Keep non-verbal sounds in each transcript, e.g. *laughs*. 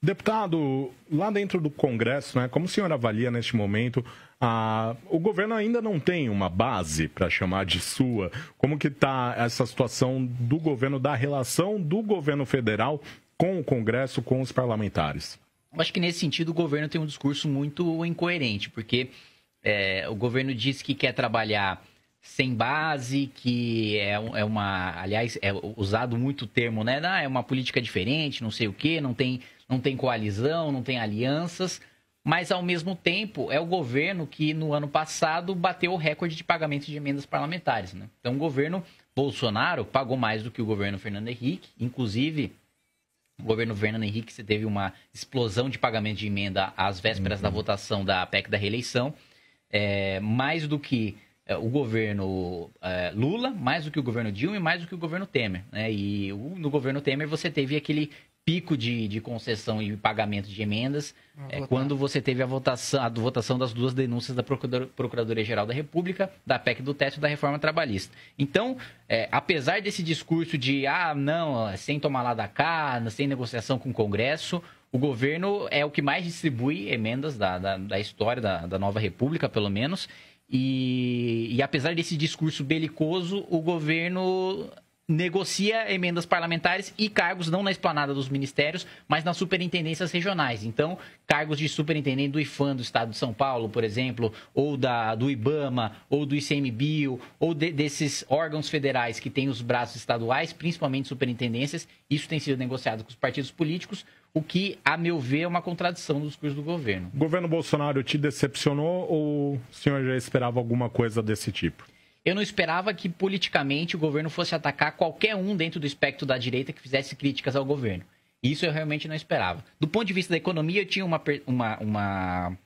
Deputado, lá dentro do Congresso, né, como o senhor avalia neste momento, a, o governo ainda não tem uma base para chamar de sua. Como que está essa situação do governo, da relação do governo federal com o Congresso, com os parlamentares? acho que nesse sentido o governo tem um discurso muito incoerente, porque é, o governo diz que quer trabalhar sem base, que é, é uma, aliás, é usado muito o termo, né? Ah, é uma política diferente, não sei o quê, não tem não tem coalizão, não tem alianças, mas ao mesmo tempo é o governo que no ano passado bateu o recorde de pagamento de emendas parlamentares. Né? Então o governo Bolsonaro pagou mais do que o governo Fernando Henrique, inclusive o governo Fernando Henrique teve uma explosão de pagamento de emenda às vésperas uhum. da votação da PEC da reeleição, é, mais do que é, o governo é, Lula, mais do que o governo Dilma e mais do que o governo Temer. Né? E o, no governo Temer você teve aquele pico de, de concessão e pagamento de emendas é quando você teve a votação, a votação das duas denúncias da Procuradoria-Geral da República, da PEC do teto e da reforma trabalhista. Então, é, apesar desse discurso de, ah, não, sem tomar lá da cá, sem negociação com o Congresso, o governo é o que mais distribui emendas da, da, da história da, da nova República, pelo menos, e, e, apesar desse discurso belicoso, o governo negocia emendas parlamentares e cargos não na esplanada dos ministérios, mas nas superintendências regionais. Então, cargos de superintendente do IFAM do Estado de São Paulo, por exemplo, ou da, do IBAMA, ou do ICMBio, ou de, desses órgãos federais que têm os braços estaduais, principalmente superintendências, isso tem sido negociado com os partidos políticos, o que, a meu ver, é uma contradição nos cursos do governo. O governo Bolsonaro te decepcionou ou o senhor já esperava alguma coisa desse tipo? Eu não esperava que politicamente o governo fosse atacar qualquer um dentro do espectro da direita que fizesse críticas ao governo. Isso eu realmente não esperava. Do ponto de vista da economia, eu tinha uma, uma, uma,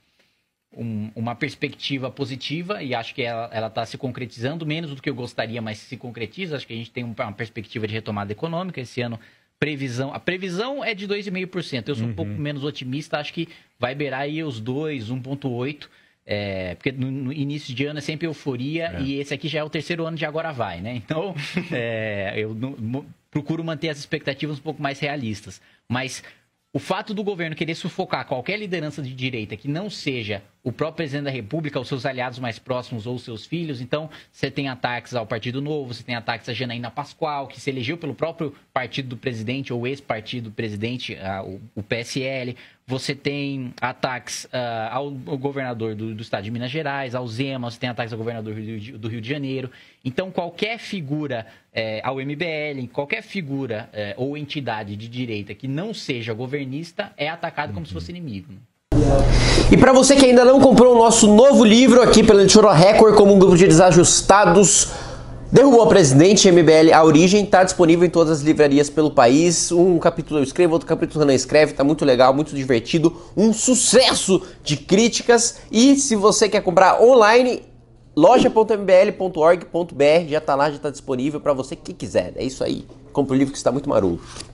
um, uma perspectiva positiva e acho que ela está se concretizando, menos do que eu gostaria, mas se concretiza. Acho que a gente tem uma perspectiva de retomada econômica. Esse ano, previsão. A previsão é de 2,5%. Eu sou uhum. um pouco menos otimista, acho que vai beirar aí os 2, 1,8%. É, porque no, no, início de ano é sempre euforia é. e esse aqui já é o terceiro ano de agora vai, né? Então, *laughs* é, eu no, procuro manter as expectativas um pouco mais realistas. Mas o fato do governo querer sufocar qualquer liderança de direita que não seja o próprio presidente da República, os seus aliados mais próximos ou os seus filhos, então você tem ataques ao Partido Novo, você tem ataques a Janaína Pascoal, que se elegeu pelo próprio partido do presidente ou ex-partido do presidente, ah, o PSL, você tem ataques uh, ao, ao, governador do, do, estado de Minas Gerais, ao Zema, você tem ataques ao governador do, Rio de, do Rio de Janeiro. Então, qualquer figura é, ao MBL, qualquer figura é, ou entidade de direita que não seja governista é atacado uhum. como se uhum. fosse inimigo. Né? E para você que ainda não comprou o nosso novo livro aqui pela Editora Record, como um grupo de desajustados Derrubou o presidente, MBL, a origem, tá disponível em todas as livrarias pelo país. Um capítulo eu escrevo, outro capítulo eu não escreve, tá muito legal, muito divertido, um sucesso de críticas. E se você quer comprar online, loja.mbl.org.br já tá lá, já tá disponível para você que quiser. É isso aí. Compre o livro que está muito maroto.